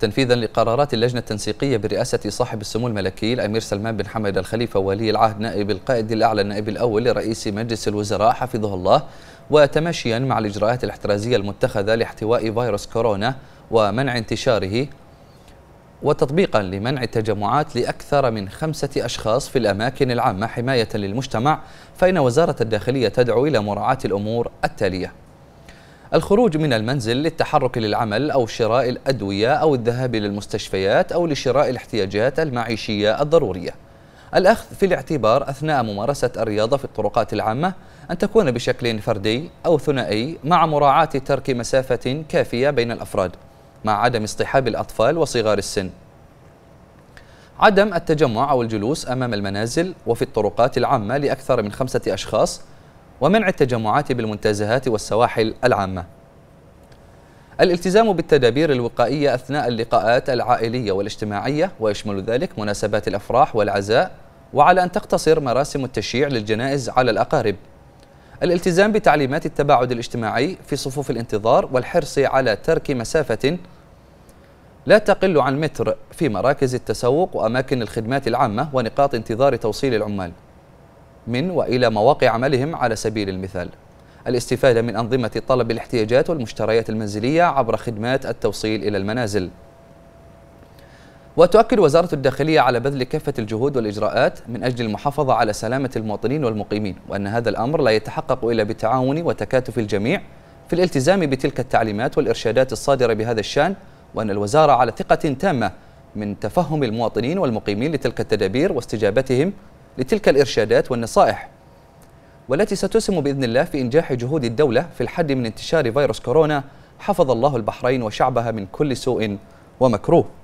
تنفيذا لقرارات اللجنة التنسيقية برئاسة صاحب السمو الملكي الأمير سلمان بن حمد الخليفة ولي العهد نائب القائد الأعلى النائب الأول لرئيس مجلس الوزراء حفظه الله وتماشيا مع الإجراءات الاحترازية المتخذة لاحتواء فيروس كورونا ومنع انتشاره وتطبيقا لمنع التجمعات لأكثر من خمسة أشخاص في الأماكن العامة حماية للمجتمع فإن وزارة الداخلية تدعو إلى مراعاة الأمور التالية الخروج من المنزل للتحرك للعمل أو شراء الأدوية أو الذهاب للمستشفيات أو لشراء الاحتياجات المعيشية الضرورية الأخذ في الاعتبار أثناء ممارسة الرياضة في الطرقات العامة أن تكون بشكل فردي أو ثنائي مع مراعاة ترك مسافة كافية بين الأفراد مع عدم اصطحاب الأطفال وصغار السن عدم التجمع أو الجلوس أمام المنازل وفي الطرقات العامة لأكثر من خمسة أشخاص ومنع التجمعات بالمنتزهات والسواحل العامة الالتزام بالتدابير الوقائية أثناء اللقاءات العائلية والاجتماعية ويشمل ذلك مناسبات الأفراح والعزاء وعلى أن تقتصر مراسم التشييع للجنائز على الأقارب الالتزام بتعليمات التباعد الاجتماعي في صفوف الانتظار والحرص على ترك مسافة لا تقل عن متر في مراكز التسوق وأماكن الخدمات العامة ونقاط انتظار توصيل العمال من وإلى مواقع عملهم على سبيل المثال الاستفادة من أنظمة طلب الاحتياجات والمشتريات المنزلية عبر خدمات التوصيل إلى المنازل وتؤكد وزارة الداخلية على بذل كافة الجهود والإجراءات من أجل المحافظة على سلامة المواطنين والمقيمين وأن هذا الأمر لا يتحقق إلا بالتعاون وتكاتف الجميع في الالتزام بتلك التعليمات والإرشادات الصادرة بهذا الشأن وأن الوزارة على ثقة تامة من تفهم المواطنين والمقيمين لتلك التدابير واستجابتهم لتلك الإرشادات والنصائح والتي ستسهم بإذن الله في إنجاح جهود الدولة في الحد من انتشار فيروس كورونا حفظ الله البحرين وشعبها من كل سوء ومكروه